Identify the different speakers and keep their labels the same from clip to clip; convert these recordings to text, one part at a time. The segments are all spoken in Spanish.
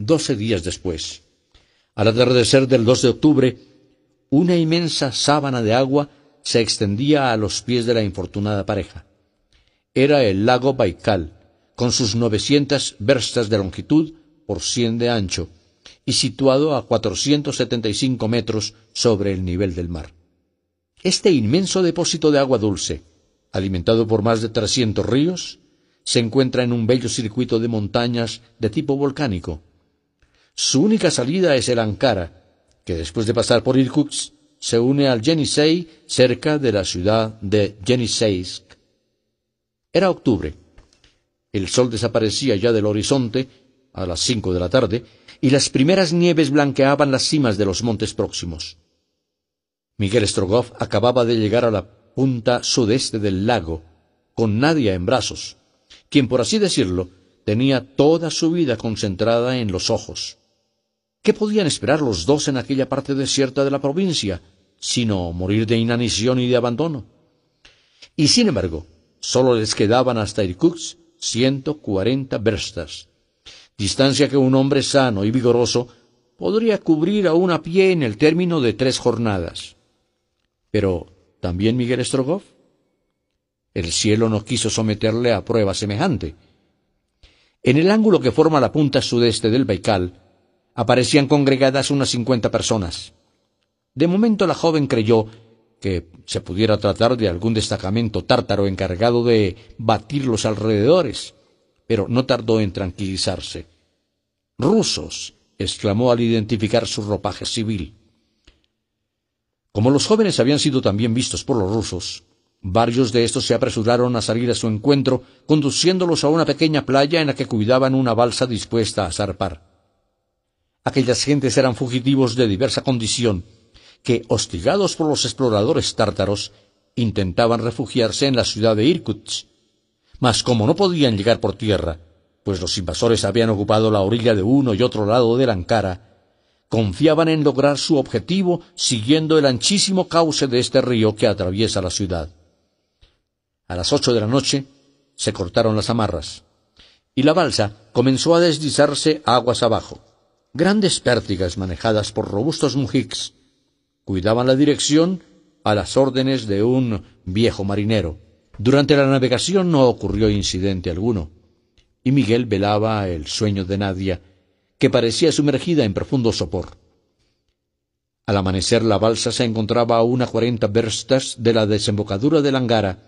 Speaker 1: doce días después. Al atardecer del 2 de octubre, una inmensa sábana de agua se extendía a los pies de la infortunada pareja. Era el lago Baikal, con sus 900 verstas de longitud por 100 de ancho, y situado a 475 metros sobre el nivel del mar. Este inmenso depósito de agua dulce, alimentado por más de 300 ríos, se encuentra en un bello circuito de montañas de tipo volcánico, su única salida es el Ankara, que después de pasar por Irkutsk se une al Yenisei cerca de la ciudad de Yeniseisk. Era octubre. El sol desaparecía ya del horizonte a las cinco de la tarde y las primeras nieves blanqueaban las cimas de los montes próximos. Miguel Strogoff acababa de llegar a la punta sudeste del lago, con Nadia en brazos, quien, por así decirlo, tenía toda su vida concentrada en los ojos. ¿Qué podían esperar los dos en aquella parte desierta de la provincia, sino morir de inanición y de abandono? Y sin embargo, sólo les quedaban hasta Irkutsk ciento cuarenta verstas, distancia que un hombre sano y vigoroso podría cubrir aún a pie en el término de tres jornadas. Pero, ¿también Miguel Strogoff? El cielo no quiso someterle a prueba semejante. En el ángulo que forma la punta sudeste del Baikal, aparecían congregadas unas cincuenta personas. De momento la joven creyó que se pudiera tratar de algún destacamento tártaro encargado de batir los alrededores, pero no tardó en tranquilizarse. Rusos, exclamó al identificar su ropaje civil. Como los jóvenes habían sido también vistos por los rusos, varios de estos se apresuraron a salir a su encuentro, conduciéndolos a una pequeña playa en la que cuidaban una balsa dispuesta a zarpar. Aquellas gentes eran fugitivos de diversa condición, que, hostigados por los exploradores tártaros, intentaban refugiarse en la ciudad de Irkutsk. Mas como no podían llegar por tierra, pues los invasores habían ocupado la orilla de uno y otro lado del Ankara, confiaban en lograr su objetivo siguiendo el anchísimo cauce de este río que atraviesa la ciudad. A las ocho de la noche se cortaron las amarras y la balsa comenzó a deslizarse aguas abajo. Grandes pértigas manejadas por robustos mujiks cuidaban la dirección a las órdenes de un viejo marinero. Durante la navegación no ocurrió incidente alguno, y Miguel velaba el sueño de Nadia, que parecía sumergida en profundo sopor. Al amanecer la balsa se encontraba a una cuarenta verstas de la desembocadura de Angara,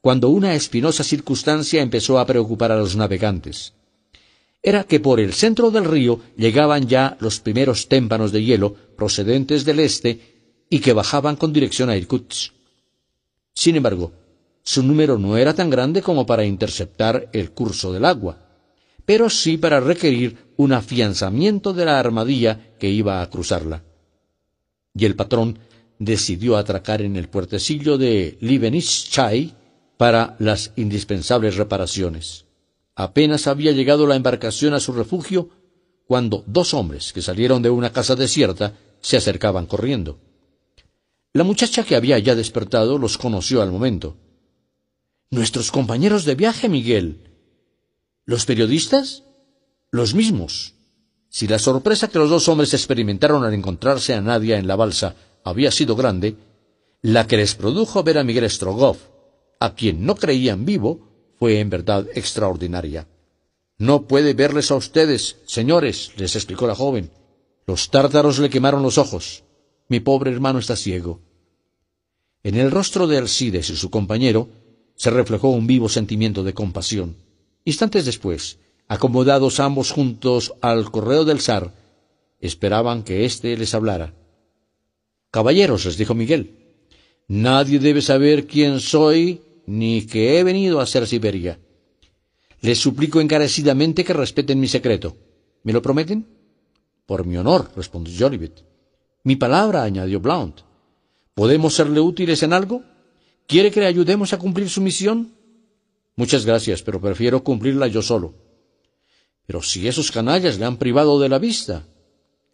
Speaker 1: cuando una espinosa circunstancia empezó a preocupar a los navegantes era que por el centro del río llegaban ya los primeros témpanos de hielo procedentes del este y que bajaban con dirección a Irkutsk. Sin embargo, su número no era tan grande como para interceptar el curso del agua, pero sí para requerir un afianzamiento de la armadilla que iba a cruzarla. Y el patrón decidió atracar en el puertecillo de Livenitschai para las indispensables reparaciones. Apenas había llegado la embarcación a su refugio cuando dos hombres que salieron de una casa desierta se acercaban corriendo. La muchacha que había ya despertado los conoció al momento. Nuestros compañeros de viaje, Miguel. ¿Los periodistas? Los mismos. Si la sorpresa que los dos hombres experimentaron al encontrarse a Nadia en la balsa había sido grande, la que les produjo ver a Miguel Strogoff, a quien no creían vivo, fue en verdad extraordinaria. No puede verles a ustedes, señores, les explicó la joven. Los tártaros le quemaron los ojos. Mi pobre hermano está ciego. En el rostro de Alcides y su compañero se reflejó un vivo sentimiento de compasión. Instantes después, acomodados ambos juntos al correo del zar, esperaban que éste les hablara. Caballeros, les dijo Miguel, nadie debe saber quién soy ni que he venido a ser Siberia. Les suplico encarecidamente que respeten mi secreto. ¿Me lo prometen? Por mi honor, respondió Jolivet. Mi palabra, añadió Blount. ¿Podemos serle útiles en algo? ¿Quiere que le ayudemos a cumplir su misión? Muchas gracias, pero prefiero cumplirla yo solo. Pero si esos canallas le han privado de la vista.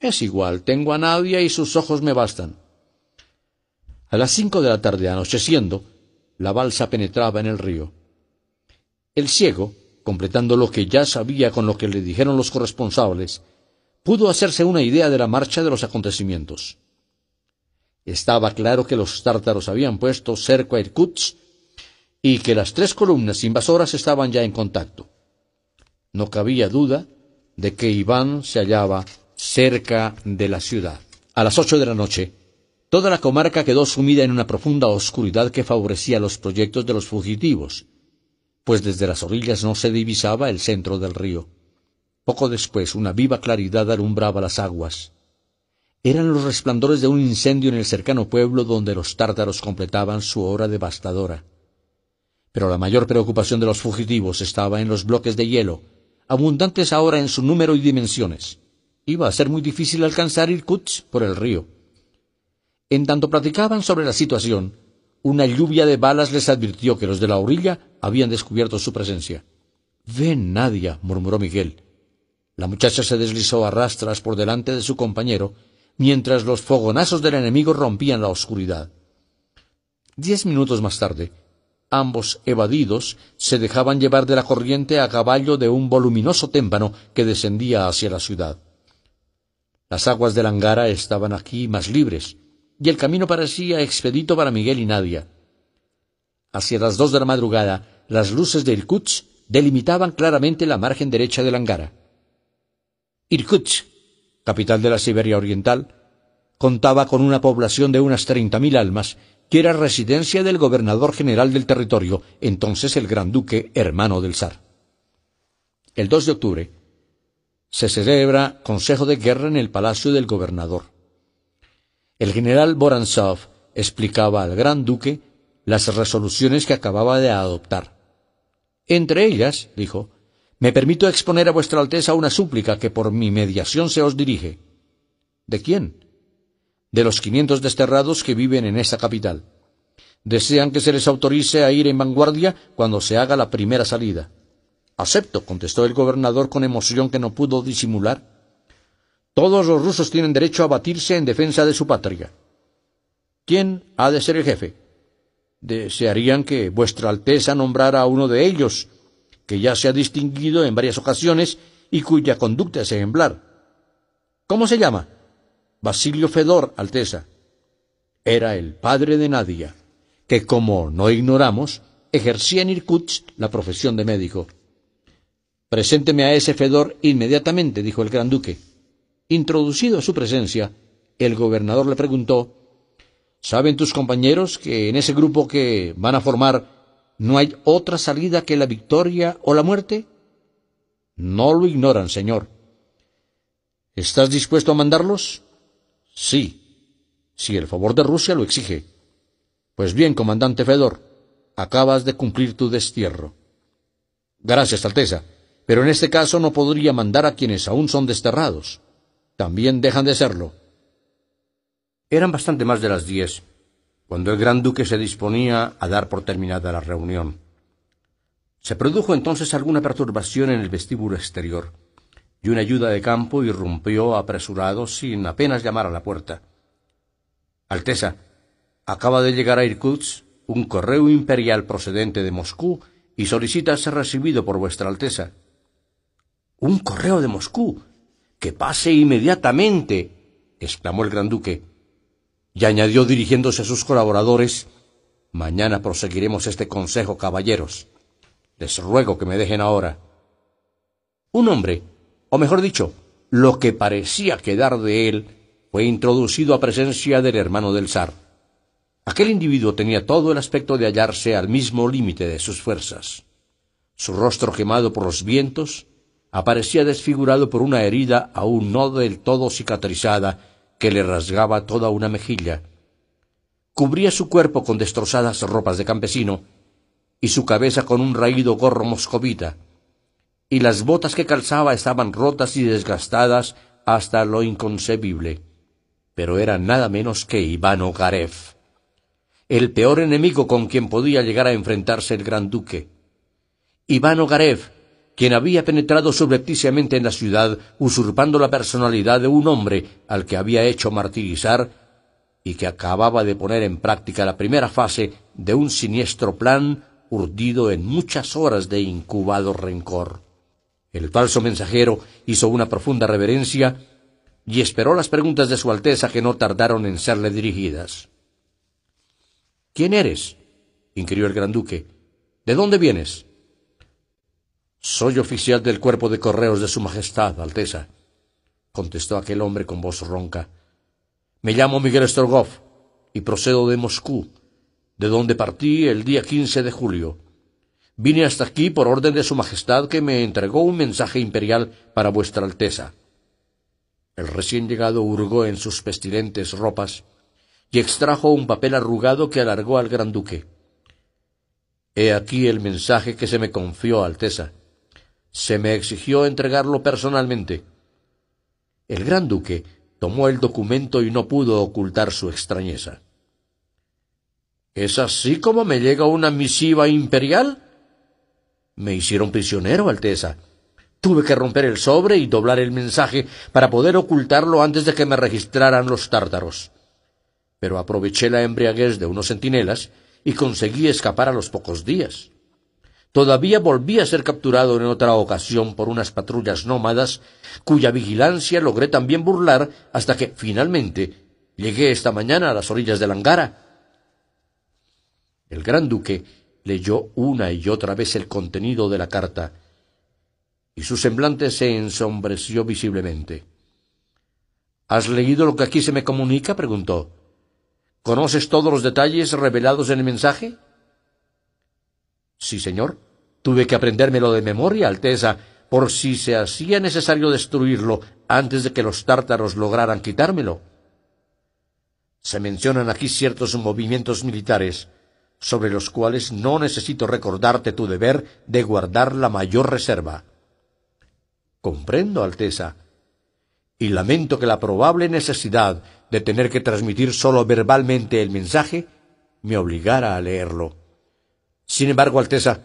Speaker 1: Es igual, tengo a nadie y sus ojos me bastan. A las cinco de la tarde, anocheciendo, la balsa penetraba en el río. El ciego, completando lo que ya sabía con lo que le dijeron los corresponsables, pudo hacerse una idea de la marcha de los acontecimientos. Estaba claro que los tártaros habían puesto cerca a Irkutsk y que las tres columnas invasoras estaban ya en contacto. No cabía duda de que Iván se hallaba cerca de la ciudad. A las ocho de la noche, Toda la comarca quedó sumida en una profunda oscuridad que favorecía los proyectos de los fugitivos, pues desde las orillas no se divisaba el centro del río. Poco después una viva claridad alumbraba las aguas. Eran los resplandores de un incendio en el cercano pueblo donde los tártaros completaban su obra devastadora. Pero la mayor preocupación de los fugitivos estaba en los bloques de hielo, abundantes ahora en su número y dimensiones. Iba a ser muy difícil alcanzar Irkutsk por el río. En tanto platicaban sobre la situación, una lluvia de balas les advirtió que los de la orilla habían descubierto su presencia. Ven, Nadia, murmuró Miguel. La muchacha se deslizó a rastras por delante de su compañero, mientras los fogonazos del enemigo rompían la oscuridad. Diez minutos más tarde, ambos evadidos se dejaban llevar de la corriente a caballo de un voluminoso témpano que descendía hacia la ciudad. Las aguas del Angara estaban aquí más libres, y el camino parecía expedito para Miguel y Nadia. Hacia las dos de la madrugada, las luces de Irkutsk delimitaban claramente la margen derecha del Angara. Irkutsk, capital de la Siberia Oriental, contaba con una población de unas treinta mil almas, que era residencia del gobernador general del territorio, entonces el gran duque hermano del zar. El 2 de octubre se celebra consejo de guerra en el palacio del gobernador. El general Boransov explicaba al gran duque las resoluciones que acababa de adoptar. Entre ellas, dijo, me permito exponer a vuestra Alteza una súplica que por mi mediación se os dirige. ¿De quién? De los quinientos desterrados que viven en esta capital. Desean que se les autorice a ir en vanguardia cuando se haga la primera salida. Acepto, contestó el gobernador con emoción que no pudo disimular todos los rusos tienen derecho a batirse en defensa de su patria. ¿Quién ha de ser el jefe? Desearían que Vuestra Alteza nombrara a uno de ellos, que ya se ha distinguido en varias ocasiones y cuya conducta es ejemplar. ¿Cómo se llama? Basilio Fedor, Alteza. Era el padre de Nadia, que como no ignoramos, ejercía en Irkutsk la profesión de médico. Presénteme a ese Fedor inmediatamente, dijo el gran duque. Introducido a su presencia, el gobernador le preguntó, ¿saben tus compañeros que en ese grupo que van a formar no hay otra salida que la victoria o la muerte? No lo ignoran, señor. ¿Estás dispuesto a mandarlos? Sí, si el favor de Rusia lo exige. Pues bien, comandante Fedor, acabas de cumplir tu destierro. Gracias, Alteza, pero en este caso no podría mandar a quienes aún son desterrados también dejan de serlo. Eran bastante más de las diez, cuando el gran duque se disponía a dar por terminada la reunión. Se produjo entonces alguna perturbación en el vestíbulo exterior, y una ayuda de campo irrumpió apresurado sin apenas llamar a la puerta. Alteza, acaba de llegar a Irkutsk un correo imperial procedente de Moscú y solicita ser recibido por vuestra Alteza. Un correo de Moscú, que pase inmediatamente, exclamó el gran duque, y añadió dirigiéndose a sus colaboradores, Mañana proseguiremos este consejo, caballeros. Les ruego que me dejen ahora. Un hombre, o mejor dicho, lo que parecía quedar de él, fue introducido a presencia del hermano del zar. Aquel individuo tenía todo el aspecto de hallarse al mismo límite de sus fuerzas. Su rostro quemado por los vientos, aparecía desfigurado por una herida aún no del todo cicatrizada que le rasgaba toda una mejilla. Cubría su cuerpo con destrozadas ropas de campesino y su cabeza con un raído gorro moscovita, y las botas que calzaba estaban rotas y desgastadas hasta lo inconcebible. Pero era nada menos que Iván Ogarev, el peor enemigo con quien podía llegar a enfrentarse el gran duque. Iván Ogarev, quien había penetrado subrepticiamente en la ciudad, usurpando la personalidad de un hombre al que había hecho martirizar y que acababa de poner en práctica la primera fase de un siniestro plan urdido en muchas horas de incubado rencor. El falso mensajero hizo una profunda reverencia y esperó las preguntas de Su Alteza que no tardaron en serle dirigidas. ¿Quién eres? inquirió el gran duque. ¿De dónde vienes? Soy oficial del cuerpo de correos de Su Majestad, Alteza, contestó aquel hombre con voz ronca. Me llamo Miguel Strogoff y procedo de Moscú, de donde partí el día 15 de julio. Vine hasta aquí por orden de Su Majestad que me entregó un mensaje imperial para Vuestra Alteza. El recién llegado hurgó en sus pestilentes ropas y extrajo un papel arrugado que alargó al gran duque. He aquí el mensaje que se me confió, Alteza se me exigió entregarlo personalmente. El gran duque tomó el documento y no pudo ocultar su extrañeza. ¿Es así como me llega una misiva imperial? Me hicieron prisionero, Alteza. Tuve que romper el sobre y doblar el mensaje para poder ocultarlo antes de que me registraran los tártaros. Pero aproveché la embriaguez de unos centinelas y conseguí escapar a los pocos días todavía volví a ser capturado en otra ocasión por unas patrullas nómadas, cuya vigilancia logré también burlar hasta que, finalmente, llegué esta mañana a las orillas la Angara. El gran duque leyó una y otra vez el contenido de la carta, y su semblante se ensombreció visiblemente. ¿Has leído lo que aquí se me comunica? preguntó. ¿Conoces todos los detalles revelados en el mensaje? Sí, señor. Tuve que aprendérmelo de memoria, Alteza, por si se hacía necesario destruirlo antes de que los tártaros lograran quitármelo. Se mencionan aquí ciertos movimientos militares, sobre los cuales no necesito recordarte tu deber de guardar la mayor reserva. Comprendo, Alteza, y lamento que la probable necesidad de tener que transmitir solo verbalmente el mensaje me obligara a leerlo. Sin embargo, Alteza,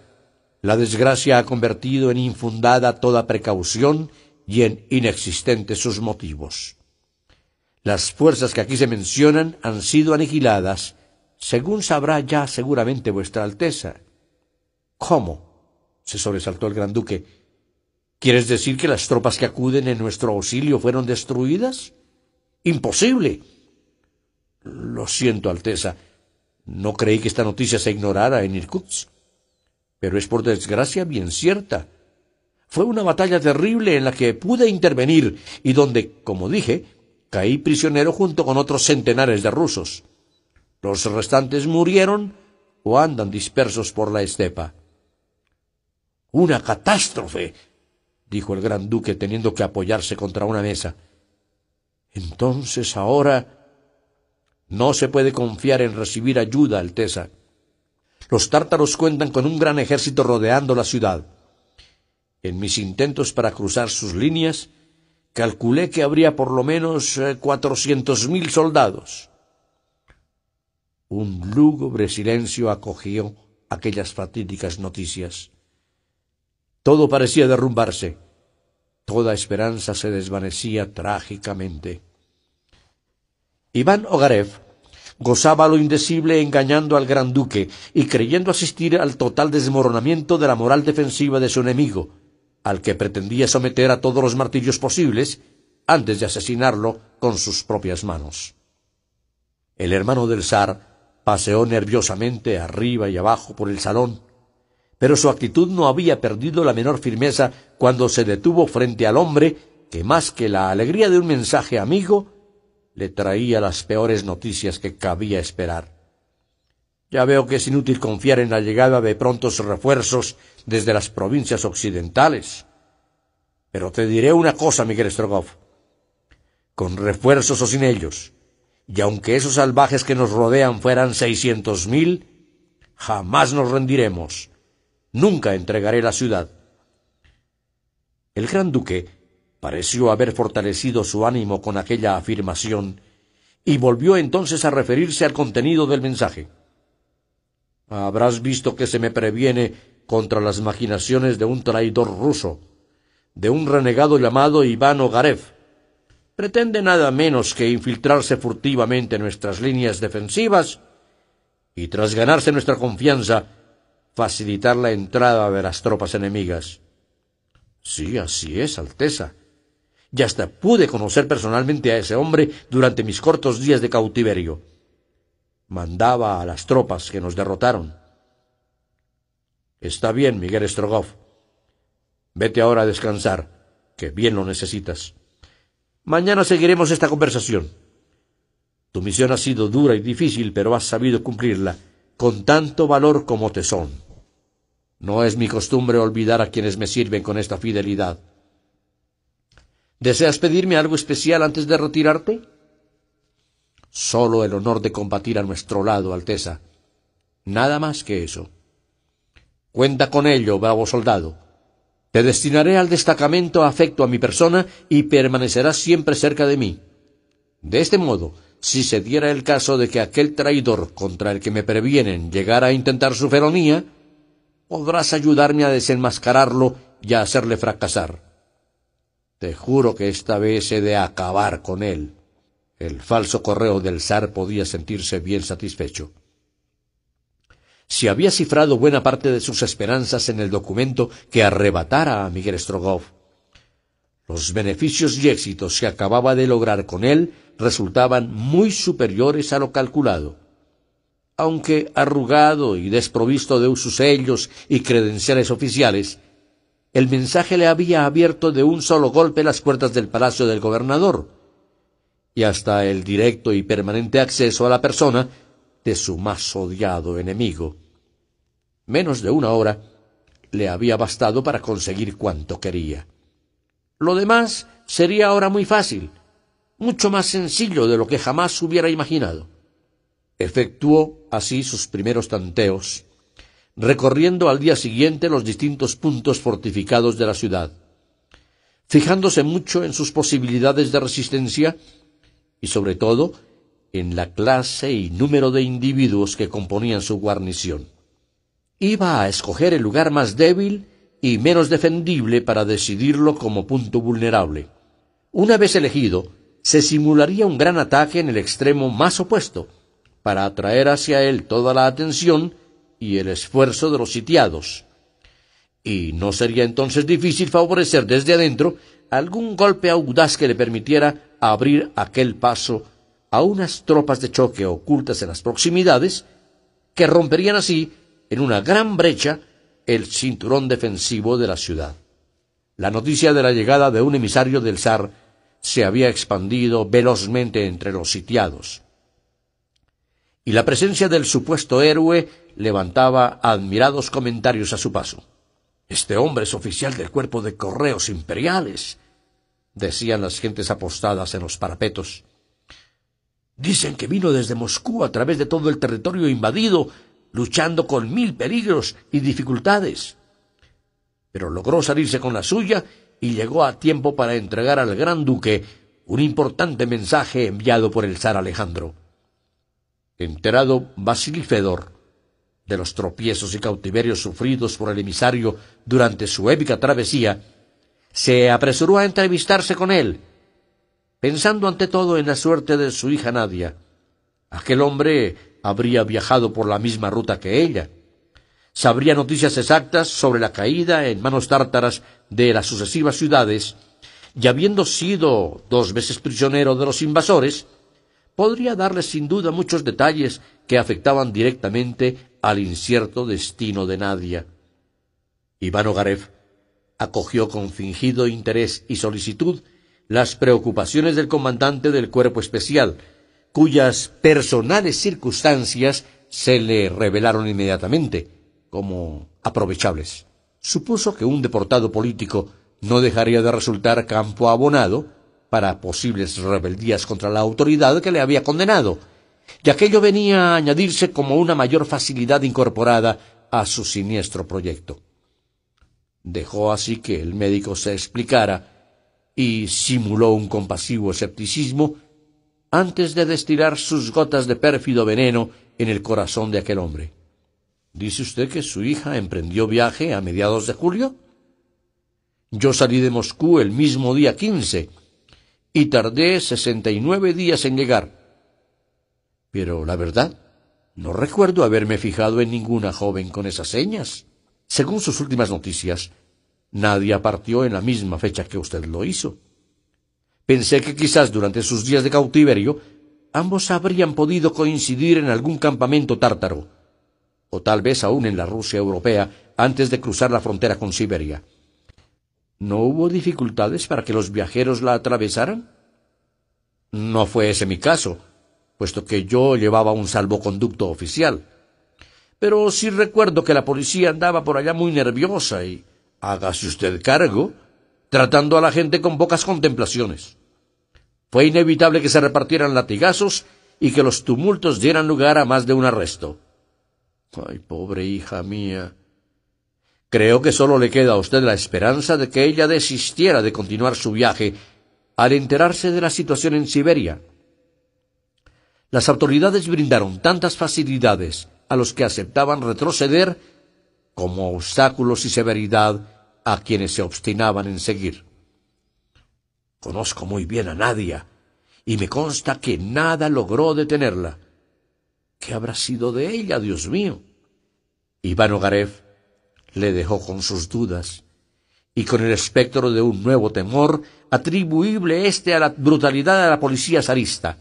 Speaker 1: la desgracia ha convertido en infundada toda precaución y en inexistentes sus motivos. Las fuerzas que aquí se mencionan han sido aniquiladas, según sabrá ya seguramente vuestra Alteza. ¿Cómo? se sobresaltó el gran duque. ¿Quieres decir que las tropas que acuden en nuestro auxilio fueron destruidas? Imposible. Lo siento, Alteza. No creí que esta noticia se ignorara en Irkutsk, pero es por desgracia bien cierta. Fue una batalla terrible en la que pude intervenir y donde, como dije, caí prisionero junto con otros centenares de rusos. Los restantes murieron o andan dispersos por la estepa. Una catástrofe, dijo el gran duque, teniendo que apoyarse contra una mesa. Entonces ahora no se puede confiar en recibir ayuda, Alteza. Los tártaros cuentan con un gran ejército rodeando la ciudad. En mis intentos para cruzar sus líneas, calculé que habría por lo menos eh, cuatrocientos mil soldados. Un lúgubre silencio acogió aquellas fatídicas noticias. Todo parecía derrumbarse. Toda esperanza se desvanecía trágicamente. Iván Ogarev gozaba lo indecible engañando al gran duque y creyendo asistir al total desmoronamiento de la moral defensiva de su enemigo, al que pretendía someter a todos los martillos posibles antes de asesinarlo con sus propias manos. El hermano del zar paseó nerviosamente arriba y abajo por el salón, pero su actitud no había perdido la menor firmeza cuando se detuvo frente al hombre que más que la alegría de un mensaje amigo le traía las peores noticias que cabía esperar. Ya veo que es inútil confiar en la llegada de prontos refuerzos desde las provincias occidentales. Pero te diré una cosa, Miguel Strogoff. Con refuerzos o sin ellos, y aunque esos salvajes que nos rodean fueran seiscientos mil, jamás nos rendiremos. Nunca entregaré la ciudad. El gran duque Pareció haber fortalecido su ánimo con aquella afirmación, y volvió entonces a referirse al contenido del mensaje. Habrás visto que se me previene contra las maquinaciones de un traidor ruso, de un renegado llamado Iván Ogarev. Pretende nada menos que infiltrarse furtivamente en nuestras líneas defensivas y, tras ganarse nuestra confianza, facilitar la entrada de las tropas enemigas. Sí, así es, Alteza y hasta pude conocer personalmente a ese hombre durante mis cortos días de cautiverio. Mandaba a las tropas que nos derrotaron. Está bien, Miguel Strogoff. Vete ahora a descansar, que bien lo necesitas. Mañana seguiremos esta conversación. Tu misión ha sido dura y difícil, pero has sabido cumplirla con tanto valor como tesón. No es mi costumbre olvidar a quienes me sirven con esta fidelidad. ¿Deseas pedirme algo especial antes de retirarte? Solo el honor de combatir a nuestro lado, Alteza. Nada más que eso. Cuenta con ello, bravo soldado. Te destinaré al destacamento afecto a mi persona y permanecerás siempre cerca de mí. De este modo, si se diera el caso de que aquel traidor contra el que me previenen llegara a intentar su feronía, podrás ayudarme a desenmascararlo y a hacerle fracasar. Te juro que esta vez he de acabar con él. El falso correo del zar podía sentirse bien satisfecho. Si había cifrado buena parte de sus esperanzas en el documento que arrebatara a Miguel Strogoff, los beneficios y éxitos que acababa de lograr con él resultaban muy superiores a lo calculado. Aunque arrugado y desprovisto de sus sellos y credenciales oficiales, el mensaje le había abierto de un solo golpe las puertas del palacio del gobernador y hasta el directo y permanente acceso a la persona de su más odiado enemigo. Menos de una hora le había bastado para conseguir cuanto quería. Lo demás sería ahora muy fácil, mucho más sencillo de lo que jamás hubiera imaginado. Efectuó así sus primeros tanteos recorriendo al día siguiente los distintos puntos fortificados de la ciudad, fijándose mucho en sus posibilidades de resistencia y sobre todo en la clase y número de individuos que componían su guarnición. Iba a escoger el lugar más débil y menos defendible para decidirlo como punto vulnerable. Una vez elegido, se simularía un gran ataque en el extremo más opuesto, para atraer hacia él toda la atención y el esfuerzo de los sitiados. Y no sería entonces difícil favorecer desde adentro algún golpe audaz que le permitiera abrir aquel paso a unas tropas de choque ocultas en las proximidades, que romperían así, en una gran brecha, el cinturón defensivo de la ciudad. La noticia de la llegada de un emisario del zar se había expandido velozmente entre los sitiados. Y la presencia del supuesto héroe levantaba admirados comentarios a su paso. Este hombre es oficial del cuerpo de correos imperiales, decían las gentes apostadas en los parapetos. Dicen que vino desde Moscú a través de todo el territorio invadido, luchando con mil peligros y dificultades. Pero logró salirse con la suya y llegó a tiempo para entregar al gran duque un importante mensaje enviado por el zar Alejandro. Enterado Basilifedor de los tropiezos y cautiverios sufridos por el emisario durante su épica travesía, se apresuró a entrevistarse con él, pensando ante todo en la suerte de su hija Nadia. Aquel hombre habría viajado por la misma ruta que ella. Sabría noticias exactas sobre la caída en manos tártaras de las sucesivas ciudades, y habiendo sido dos veces prisionero de los invasores, podría darle sin duda muchos detalles que afectaban directamente al incierto destino de Nadia. Iván Ogarev acogió con fingido interés y solicitud las preocupaciones del comandante del cuerpo especial, cuyas personales circunstancias se le revelaron inmediatamente como aprovechables. Supuso que un deportado político no dejaría de resultar campo abonado para posibles rebeldías contra la autoridad que le había condenado, y aquello venía a añadirse como una mayor facilidad incorporada a su siniestro proyecto. Dejó así que el médico se explicara y simuló un compasivo escepticismo antes de destilar sus gotas de pérfido veneno en el corazón de aquel hombre. ¿Dice usted que su hija emprendió viaje a mediados de julio? Yo salí de Moscú el mismo día quince y tardé sesenta y nueve días en llegar. Pero la verdad, no recuerdo haberme fijado en ninguna joven con esas señas. Según sus últimas noticias, nadie partió en la misma fecha que usted lo hizo. Pensé que quizás durante sus días de cautiverio ambos habrían podido coincidir en algún campamento tártaro, o tal vez aún en la Rusia europea antes de cruzar la frontera con Siberia. ¿No hubo dificultades para que los viajeros la atravesaran? No fue ese mi caso, puesto que yo llevaba un salvoconducto oficial. Pero sí recuerdo que la policía andaba por allá muy nerviosa y, hágase usted cargo, tratando a la gente con pocas contemplaciones. Fue inevitable que se repartieran latigazos y que los tumultos dieran lugar a más de un arresto. Ay, pobre hija mía, Creo que solo le queda a usted la esperanza de que ella desistiera de continuar su viaje al enterarse de la situación en Siberia. Las autoridades brindaron tantas facilidades a los que aceptaban retroceder como obstáculos y severidad a quienes se obstinaban en seguir. Conozco muy bien a Nadia, y me consta que nada logró detenerla. ¿Qué habrá sido de ella, Dios mío? Iván Ogarev le dejó con sus dudas y con el espectro de un nuevo temor atribuible éste a la brutalidad de la policía zarista.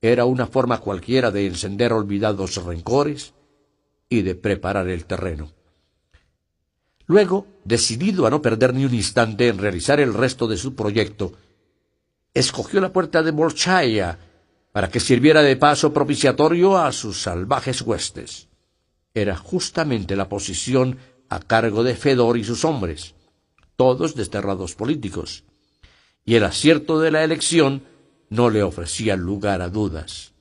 Speaker 1: Era una forma cualquiera de encender olvidados rencores y de preparar el terreno. Luego, decidido a no perder ni un instante en realizar el resto de su proyecto, escogió la puerta de bolchaya para que sirviera de paso propiciatorio a sus salvajes huestes era justamente la posición a cargo de Fedor y sus hombres, todos desterrados políticos, y el acierto de la elección no le ofrecía lugar a dudas.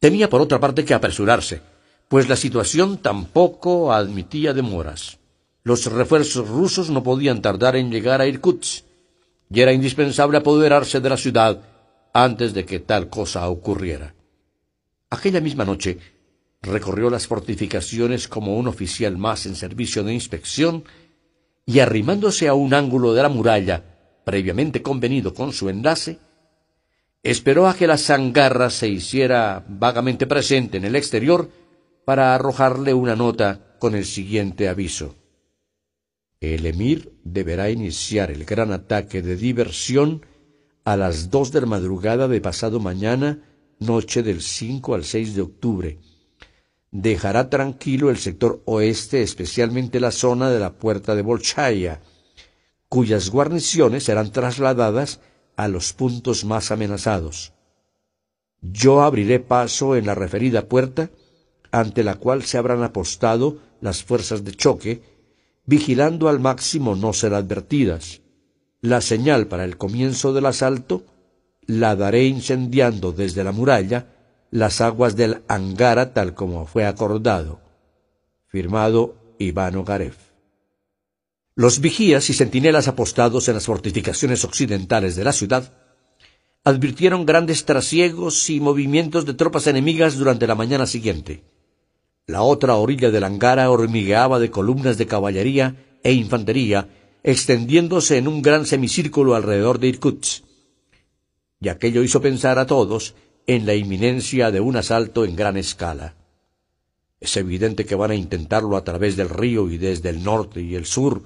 Speaker 1: Tenía por otra parte que apresurarse, pues la situación tampoco admitía demoras. Los refuerzos rusos no podían tardar en llegar a Irkutsk, y era indispensable apoderarse de la ciudad antes de que tal cosa ocurriera. Aquella misma noche, recorrió las fortificaciones como un oficial más en servicio de inspección y arrimándose a un ángulo de la muralla, previamente convenido con su enlace, esperó a que la zangarra se hiciera vagamente presente en el exterior para arrojarle una nota con el siguiente aviso. El emir deberá iniciar el gran ataque de diversión a las dos de la madrugada de pasado mañana, noche del cinco al seis de octubre, dejará tranquilo el sector oeste, especialmente la zona de la puerta de Bolchaya, cuyas guarniciones serán trasladadas a los puntos más amenazados. Yo abriré paso en la referida puerta, ante la cual se habrán apostado las fuerzas de choque, vigilando al máximo no ser advertidas. La señal para el comienzo del asalto la daré incendiando desde la muralla las aguas del Angara tal como fue acordado. Firmado Iván Ogarev. Los vigías y centinelas apostados en las fortificaciones occidentales de la ciudad advirtieron grandes trasiegos y movimientos de tropas enemigas durante la mañana siguiente. La otra orilla del Angara hormigueaba de columnas de caballería e infantería, extendiéndose en un gran semicírculo alrededor de Irkutsk. Y aquello hizo pensar a todos en la inminencia de un asalto en gran escala. Es evidente que van a intentarlo a través del río y desde el norte y el sur,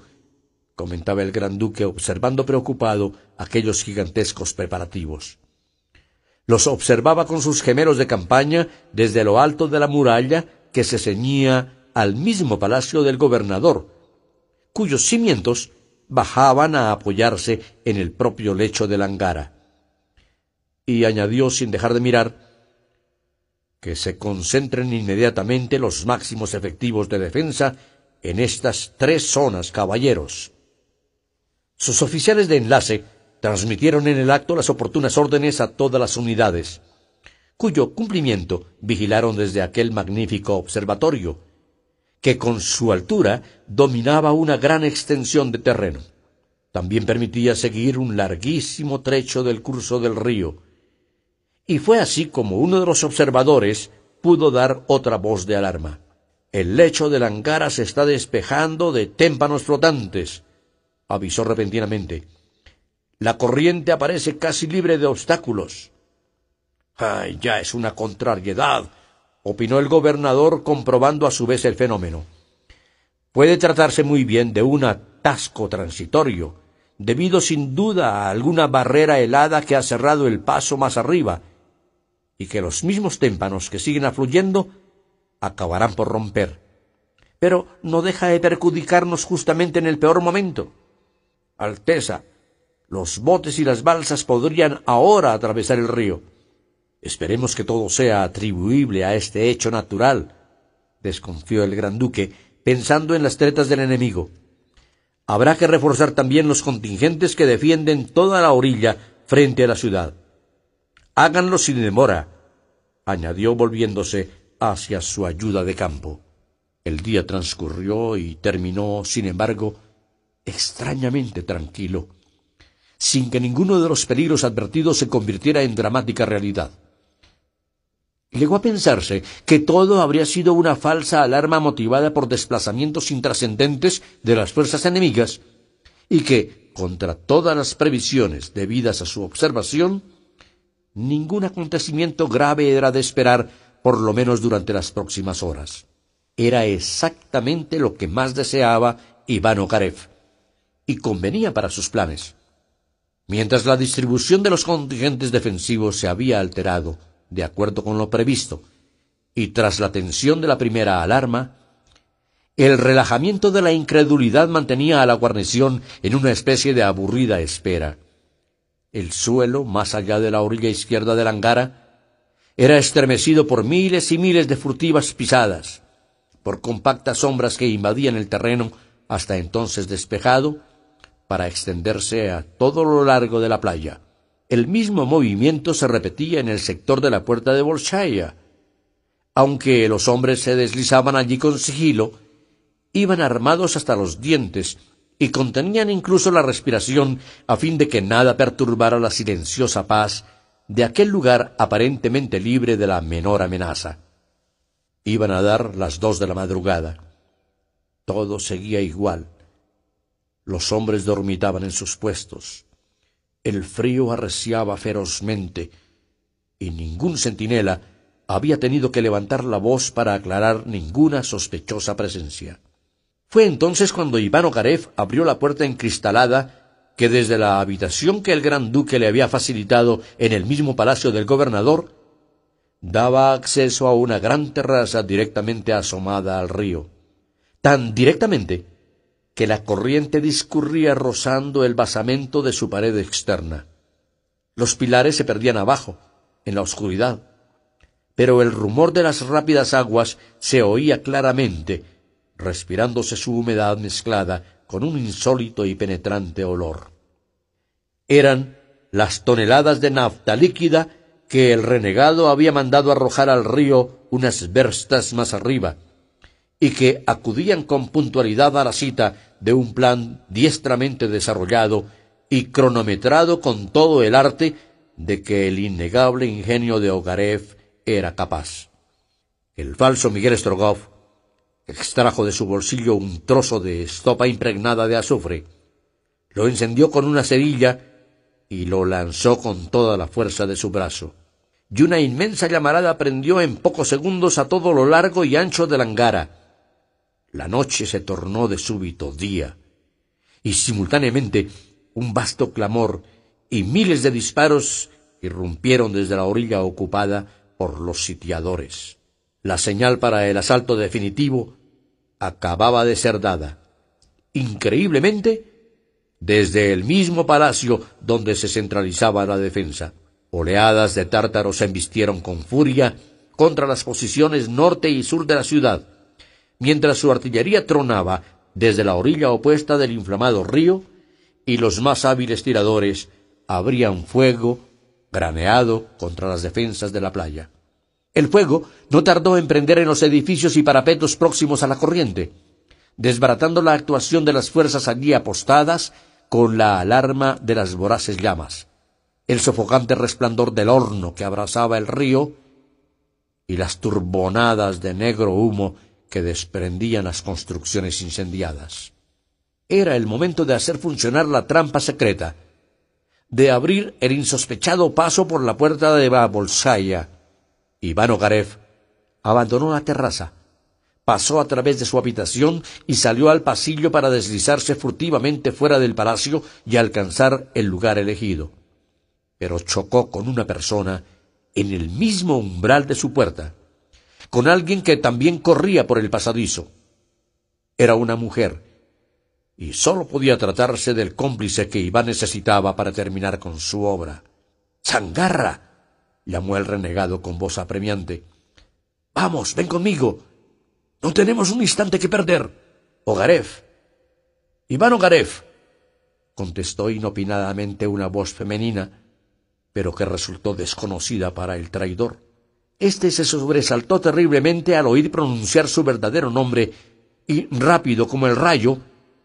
Speaker 1: comentaba el gran duque observando preocupado aquellos gigantescos preparativos. Los observaba con sus gemelos de campaña desde lo alto de la muralla que se ceñía al mismo palacio del gobernador, cuyos cimientos bajaban a apoyarse en el propio lecho la Angara y añadió sin dejar de mirar que se concentren inmediatamente los máximos efectivos de defensa en estas tres zonas, caballeros. Sus oficiales de enlace transmitieron en el acto las oportunas órdenes a todas las unidades, cuyo cumplimiento vigilaron desde aquel magnífico observatorio, que con su altura dominaba una gran extensión de terreno. También permitía seguir un larguísimo trecho del curso del río, y fue así como uno de los observadores pudo dar otra voz de alarma. El lecho de angara se está despejando de témpanos flotantes, avisó repentinamente. La corriente aparece casi libre de obstáculos. Ay, ya es una contrariedad, opinó el gobernador comprobando a su vez el fenómeno. Puede tratarse muy bien de un atasco transitorio, debido sin duda a alguna barrera helada que ha cerrado el paso más arriba, y que los mismos témpanos que siguen afluyendo acabarán por romper. Pero no deja de perjudicarnos justamente en el peor momento. Alteza, los botes y las balsas podrían ahora atravesar el río. Esperemos que todo sea atribuible a este hecho natural, desconfió el gran duque, pensando en las tretas del enemigo. Habrá que reforzar también los contingentes que defienden toda la orilla frente a la ciudad. Háganlo sin demora, añadió volviéndose hacia su ayuda de campo. El día transcurrió y terminó, sin embargo, extrañamente tranquilo, sin que ninguno de los peligros advertidos se convirtiera en dramática realidad. Llegó a pensarse que todo habría sido una falsa alarma motivada por desplazamientos intrascendentes de las fuerzas enemigas, y que, contra todas las previsiones debidas a su observación, ningún acontecimiento grave era de esperar, por lo menos durante las próximas horas. Era exactamente lo que más deseaba Iván Okarev, y convenía para sus planes. Mientras la distribución de los contingentes defensivos se había alterado, de acuerdo con lo previsto, y tras la tensión de la primera alarma, el relajamiento de la incredulidad mantenía a la guarnición en una especie de aburrida espera. El suelo, más allá de la orilla izquierda del Angara, era estremecido por miles y miles de furtivas pisadas, por compactas sombras que invadían el terreno hasta entonces despejado, para extenderse a todo lo largo de la playa. El mismo movimiento se repetía en el sector de la puerta de Bolshaya. Aunque los hombres se deslizaban allí con sigilo, iban armados hasta los dientes y contenían incluso la respiración a fin de que nada perturbara la silenciosa paz de aquel lugar aparentemente libre de la menor amenaza. Iban a dar las dos de la madrugada. Todo seguía igual. Los hombres dormitaban en sus puestos. El frío arreciaba ferozmente y ningún centinela había tenido que levantar la voz para aclarar ninguna sospechosa presencia. Fue entonces cuando Iván garef abrió la puerta encristalada que desde la habitación que el gran duque le había facilitado en el mismo palacio del gobernador, daba acceso a una gran terraza directamente asomada al río, tan directamente que la corriente discurría rozando el basamento de su pared externa. Los pilares se perdían abajo, en la oscuridad, pero el rumor de las rápidas aguas se oía claramente respirándose su humedad mezclada con un insólito y penetrante olor. Eran las toneladas de nafta líquida que el renegado había mandado arrojar al río unas verstas más arriba, y que acudían con puntualidad a la cita de un plan diestramente desarrollado y cronometrado con todo el arte de que el innegable ingenio de Ogarev era capaz. El falso Miguel Strogoff extrajo de su bolsillo un trozo de estopa impregnada de azufre, lo encendió con una cerilla y lo lanzó con toda la fuerza de su brazo. Y una inmensa llamarada prendió en pocos segundos a todo lo largo y ancho de la angara. La noche se tornó de súbito día, y simultáneamente un vasto clamor y miles de disparos irrumpieron desde la orilla ocupada por los sitiadores. La señal para el asalto definitivo acababa de ser dada. Increíblemente, desde el mismo palacio donde se centralizaba la defensa. Oleadas de tártaros se embistieron con furia contra las posiciones norte y sur de la ciudad. Mientras su artillería tronaba desde la orilla opuesta del inflamado río, y los más hábiles tiradores abrían fuego graneado contra las defensas de la playa. El fuego no tardó en prender en los edificios y parapetos próximos a la corriente, desbaratando la actuación de las fuerzas allí apostadas con la alarma de las voraces llamas, el sofocante resplandor del horno que abrazaba el río y las turbonadas de negro humo que desprendían las construcciones incendiadas. Era el momento de hacer funcionar la trampa secreta, de abrir el insospechado paso por la puerta de Babolsaya, Iván Ogarev abandonó la terraza, pasó a través de su habitación y salió al pasillo para deslizarse furtivamente fuera del palacio y alcanzar el lugar elegido. Pero chocó con una persona en el mismo umbral de su puerta, con alguien que también corría por el pasadizo. Era una mujer, y sólo podía tratarse del cómplice que Iván necesitaba para terminar con su obra. ¡Zangarra! llamó el renegado con voz apremiante. Vamos, ven conmigo. No tenemos un instante que perder. Ogarev. Iván Ogarev. contestó inopinadamente una voz femenina, pero que resultó desconocida para el traidor. Este se sobresaltó terriblemente al oír pronunciar su verdadero nombre y, rápido como el rayo,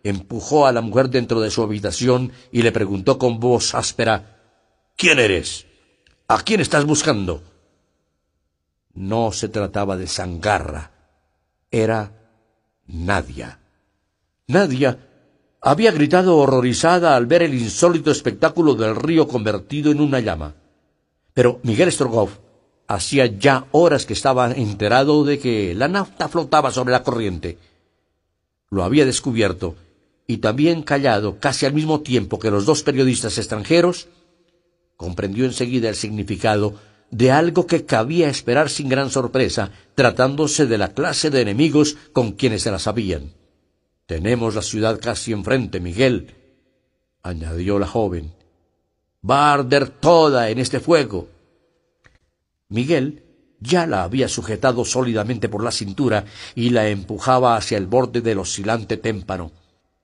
Speaker 1: empujó a la mujer dentro de su habitación y le preguntó con voz áspera ¿Quién eres? ¿A quién estás buscando? No se trataba de Sangarra, era Nadia. Nadia había gritado horrorizada al ver el insólito espectáculo del río convertido en una llama. Pero Miguel Strogoff hacía ya horas que estaba enterado de que la nafta flotaba sobre la corriente. Lo había descubierto y también callado casi al mismo tiempo que los dos periodistas extranjeros comprendió enseguida el significado de algo que cabía esperar sin gran sorpresa, tratándose de la clase de enemigos con quienes se la sabían. Tenemos la ciudad casi enfrente, Miguel, añadió la joven. Va a arder toda en este fuego. Miguel ya la había sujetado sólidamente por la cintura y la empujaba hacia el borde del oscilante témpano.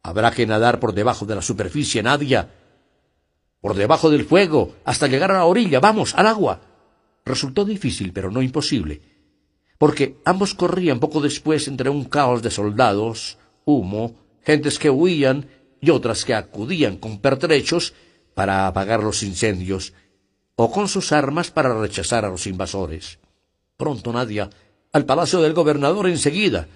Speaker 1: Habrá que nadar por debajo de la superficie, Nadia, por debajo del fuego, hasta llegar a la orilla, vamos, al agua. Resultó difícil, pero no imposible, porque ambos corrían poco después entre un caos de soldados, humo, gentes que huían y otras que acudían con pertrechos para apagar los incendios, o con sus armas para rechazar a los invasores. Pronto, Nadia, al palacio del gobernador enseguida,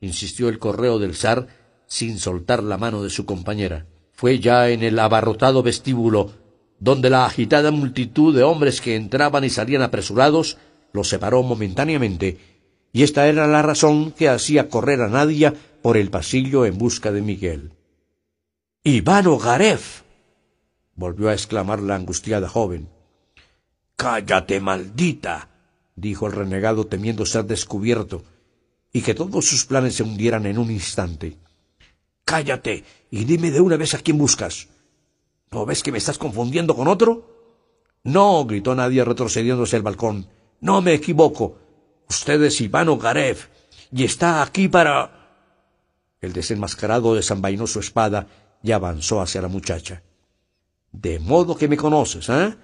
Speaker 1: insistió el correo del zar sin soltar la mano de su compañera. Fue ya en el abarrotado vestíbulo, donde la agitada multitud de hombres que entraban y salían apresurados los separó momentáneamente, y esta era la razón que hacía correr a Nadia por el pasillo en busca de Miguel. Iván Ogarev. volvió a exclamar la angustiada joven. Cállate, maldita. dijo el renegado temiendo ser descubierto y que todos sus planes se hundieran en un instante. Cállate y dime de una vez a quién buscas. ¿No ves que me estás confundiendo con otro? No, gritó Nadia retrocediéndose al balcón. No me equivoco. Usted es Iván Ogarev y está aquí para... El desenmascarado desenvainó su espada y avanzó hacia la muchacha. De modo que me conoces, ¿eh?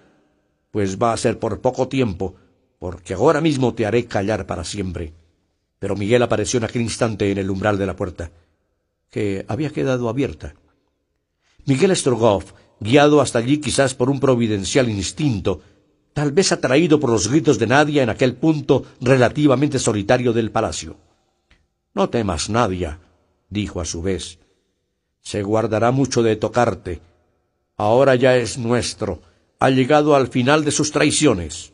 Speaker 1: Pues va a ser por poco tiempo, porque ahora mismo te haré callar para siempre. Pero Miguel apareció en aquel instante en el umbral de la puerta que había quedado abierta. Miguel Strogoff, guiado hasta allí quizás por un providencial instinto, tal vez atraído por los gritos de Nadia en aquel punto relativamente solitario del palacio. No temas, Nadia, dijo a su vez. Se guardará mucho de tocarte. Ahora ya es nuestro. Ha llegado al final de sus traiciones.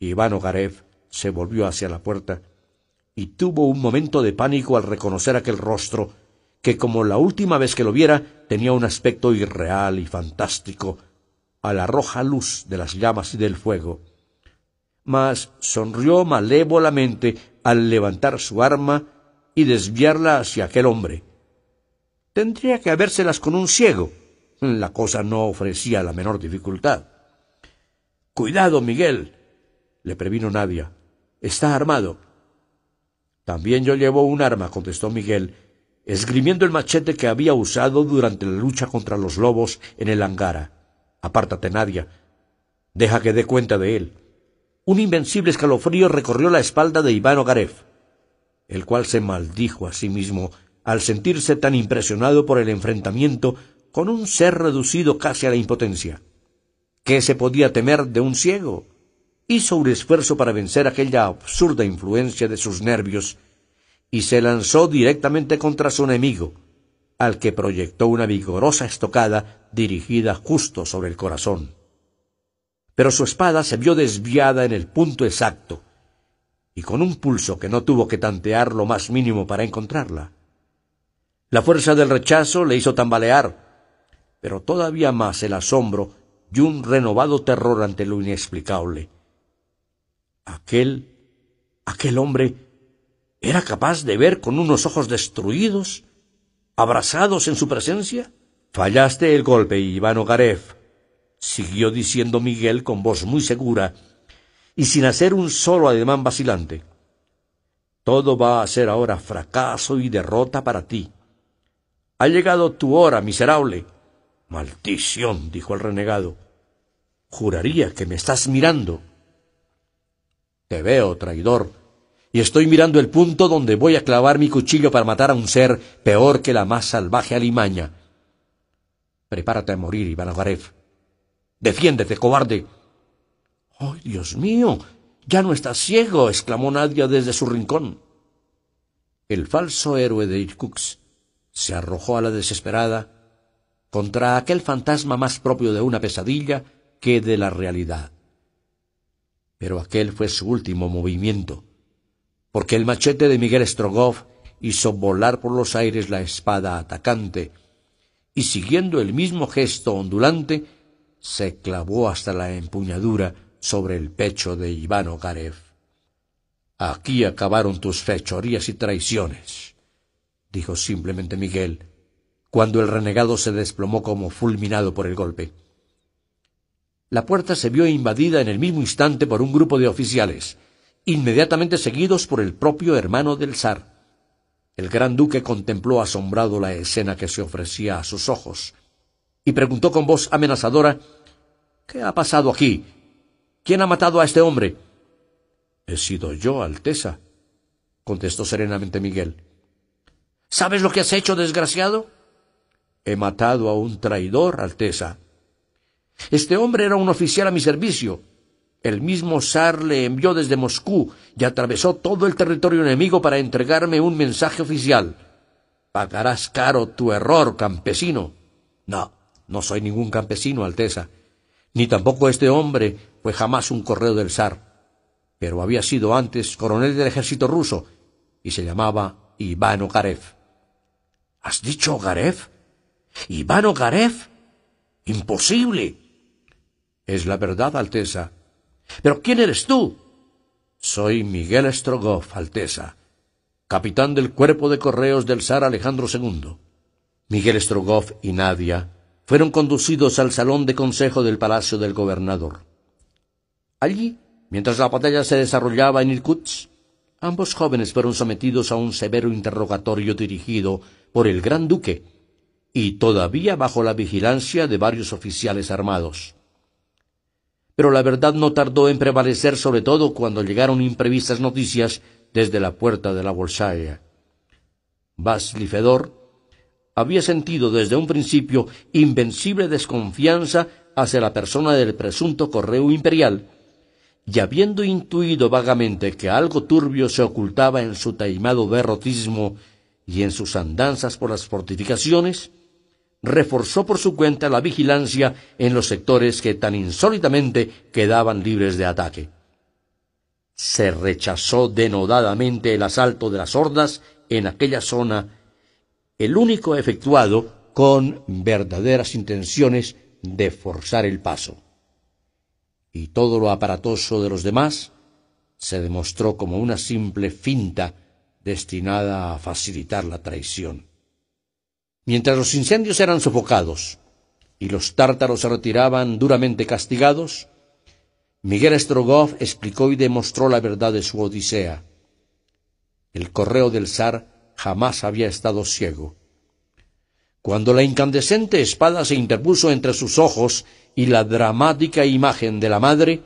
Speaker 1: Iván Ogarev se volvió hacia la puerta y tuvo un momento de pánico al reconocer aquel rostro, que como la última vez que lo viera tenía un aspecto irreal y fantástico, a la roja luz de las llamas y del fuego. Mas sonrió malévolamente al levantar su arma y desviarla hacia aquel hombre. Tendría que habérselas con un ciego. La cosa no ofrecía la menor dificultad. Cuidado, Miguel, le previno Nadia. Está armado. También yo llevo un arma, contestó Miguel, esgrimiendo el machete que había usado durante la lucha contra los lobos en el Angara. Apártate, Nadia. Deja que dé cuenta de él. Un invencible escalofrío recorrió la espalda de Iván Ogarev, el cual se maldijo a sí mismo al sentirse tan impresionado por el enfrentamiento con un ser reducido casi a la impotencia. ¿Qué se podía temer de un ciego? hizo un esfuerzo para vencer aquella absurda influencia de sus nervios y se lanzó directamente contra su enemigo, al que proyectó una vigorosa estocada dirigida justo sobre el corazón. Pero su espada se vio desviada en el punto exacto, y con un pulso que no tuvo que tantear lo más mínimo para encontrarla. La fuerza del rechazo le hizo tambalear, pero todavía más el asombro y un renovado terror ante lo inexplicable Aquel, aquel hombre era capaz de ver con unos ojos destruidos, abrazados en su presencia. Fallaste el golpe, Iván Ogarev, siguió diciendo Miguel con voz muy segura y sin hacer un solo ademán vacilante. Todo va a ser ahora fracaso y derrota para ti. Ha llegado tu hora, miserable. Maldición, dijo el renegado. Juraría que me estás mirando. Te veo, traidor, y estoy mirando el punto donde voy a clavar mi cuchillo para matar a un ser peor que la más salvaje alimaña. Prepárate a morir, Iván Defiéndete, cobarde. ¡Oh, Dios mío! Ya no estás ciego, exclamó Nadia desde su rincón. El falso héroe de Irkutsk se arrojó a la desesperada contra aquel fantasma más propio de una pesadilla que de la realidad. Pero aquel fue su último movimiento, porque el machete de Miguel Strogoff hizo volar por los aires la espada atacante, y siguiendo el mismo gesto ondulante, se clavó hasta la empuñadura sobre el pecho de Iván Ogarev. Aquí acabaron tus fechorías y traiciones, dijo simplemente Miguel, cuando el renegado se desplomó como fulminado por el golpe. La puerta se vio invadida en el mismo instante por un grupo de oficiales, inmediatamente seguidos por el propio hermano del zar. El gran duque contempló asombrado la escena que se ofrecía a sus ojos y preguntó con voz amenazadora ¿Qué ha pasado aquí? ¿Quién ha matado a este hombre? He sido yo, Alteza, contestó serenamente Miguel. ¿Sabes lo que has hecho, desgraciado? He matado a un traidor, Alteza, este hombre era un oficial a mi servicio. El mismo zar le envió desde Moscú y atravesó todo el territorio enemigo para entregarme un mensaje oficial. Pagarás caro tu error, campesino. No, no soy ningún campesino, Alteza. Ni tampoco este hombre fue jamás un correo del zar. Pero había sido antes coronel del ejército ruso y se llamaba Iván Ogarev. ¿Has dicho Ogarev? ¿Iván Ogarev? Imposible. Es la verdad, Alteza. Pero ¿quién eres tú? Soy Miguel Strogoff, Alteza, capitán del cuerpo de correos del zar Alejandro II. Miguel Strogoff y Nadia fueron conducidos al salón de consejo del palacio del gobernador. Allí, mientras la batalla se desarrollaba en Irkutsk, ambos jóvenes fueron sometidos a un severo interrogatorio dirigido por el gran duque y todavía bajo la vigilancia de varios oficiales armados pero la verdad no tardó en prevalecer sobre todo cuando llegaron imprevistas noticias desde la puerta de la Bolsaya. Baslifedor había sentido desde un principio invencible desconfianza hacia la persona del presunto correo imperial, y habiendo intuido vagamente que algo turbio se ocultaba en su taimado derrotismo y en sus andanzas por las fortificaciones, reforzó por su cuenta la vigilancia en los sectores que tan insólitamente quedaban libres de ataque. Se rechazó denodadamente el asalto de las hordas en aquella zona, el único efectuado con verdaderas intenciones de forzar el paso. Y todo lo aparatoso de los demás se demostró como una simple finta destinada a facilitar la traición. Mientras los incendios eran sofocados y los tártaros se retiraban duramente castigados, Miguel Strogoff explicó y demostró la verdad de su Odisea. El correo del zar jamás había estado ciego. Cuando la incandescente espada se interpuso entre sus ojos y la dramática imagen de la madre,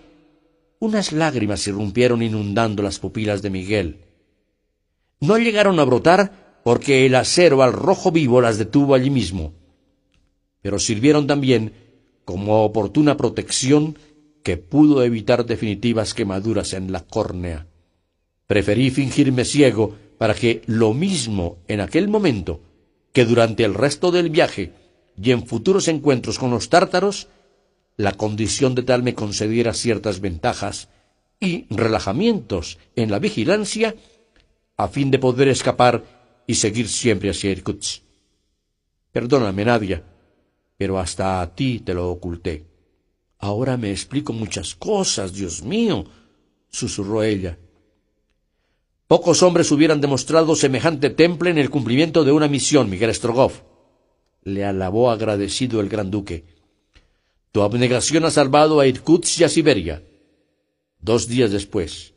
Speaker 1: unas lágrimas irrumpieron inundando las pupilas de Miguel. No llegaron a brotar porque el acero al rojo vivo las detuvo allí mismo, pero sirvieron también como oportuna protección que pudo evitar definitivas quemaduras en la córnea. Preferí fingirme ciego para que lo mismo en aquel momento que durante el resto del viaje y en futuros encuentros con los tártaros, la condición de tal me concediera ciertas ventajas y relajamientos en la vigilancia a fin de poder escapar y seguir siempre hacia Irkutsk. Perdóname, Nadia, pero hasta a ti te lo oculté. Ahora me explico muchas cosas, Dios mío, susurró ella. Pocos hombres hubieran demostrado semejante temple en el cumplimiento de una misión, Miguel Strogoff. Le alabó agradecido el gran duque. Tu abnegación ha salvado a Irkutsk y a Siberia. Dos días después,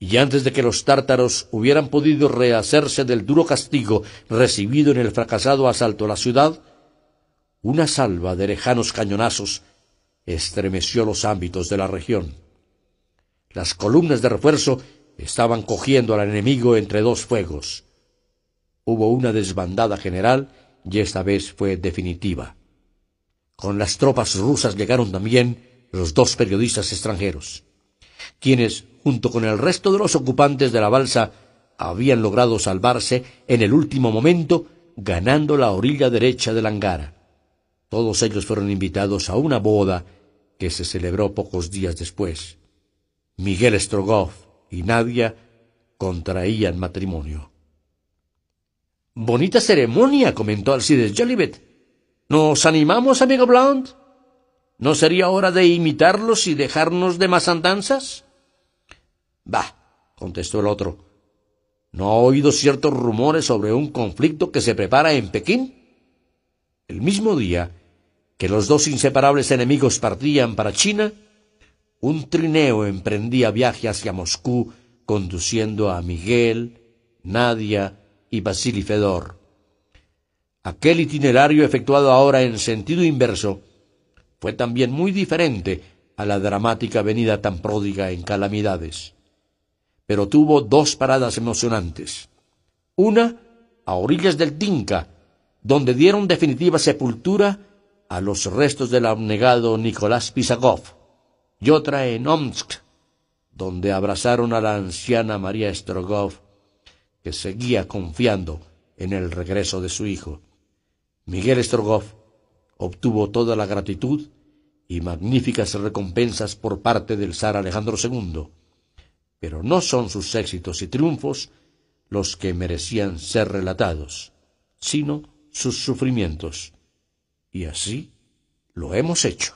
Speaker 1: y antes de que los tártaros hubieran podido rehacerse del duro castigo recibido en el fracasado asalto a la ciudad, una salva de lejanos cañonazos estremeció los ámbitos de la región. Las columnas de refuerzo estaban cogiendo al enemigo entre dos fuegos. Hubo una desbandada general y esta vez fue definitiva. Con las tropas rusas llegaron también los dos periodistas extranjeros, quienes junto con el resto de los ocupantes de la balsa, habían logrado salvarse en el último momento, ganando la orilla derecha del hangar. Todos ellos fueron invitados a una boda que se celebró pocos días después. Miguel Strogoff y Nadia contraían matrimonio. Bonita ceremonia, comentó Alcides Jolivet. ¿Nos animamos, amigo Blount? ¿No sería hora de imitarlos y dejarnos de más andanzas? Bah, contestó el otro. ¿No ha oído ciertos rumores sobre un conflicto que se prepara en Pekín? El mismo día que los dos inseparables enemigos partían para China, un trineo emprendía viaje hacia Moscú conduciendo a Miguel, Nadia y Basilifedor. Fedor. Aquel itinerario efectuado ahora en sentido inverso fue también muy diferente a la dramática venida tan pródiga en calamidades pero tuvo dos paradas emocionantes. Una a orillas del Tinca, donde dieron definitiva sepultura a los restos del abnegado Nicolás Pisakov, y otra en Omsk, donde abrazaron a la anciana María Strogoff, que seguía confiando en el regreso de su hijo. Miguel Strogoff obtuvo toda la gratitud y magníficas recompensas por parte del zar Alejandro II pero no son sus éxitos y triunfos los que merecían ser relatados, sino sus sufrimientos. Y así lo hemos hecho.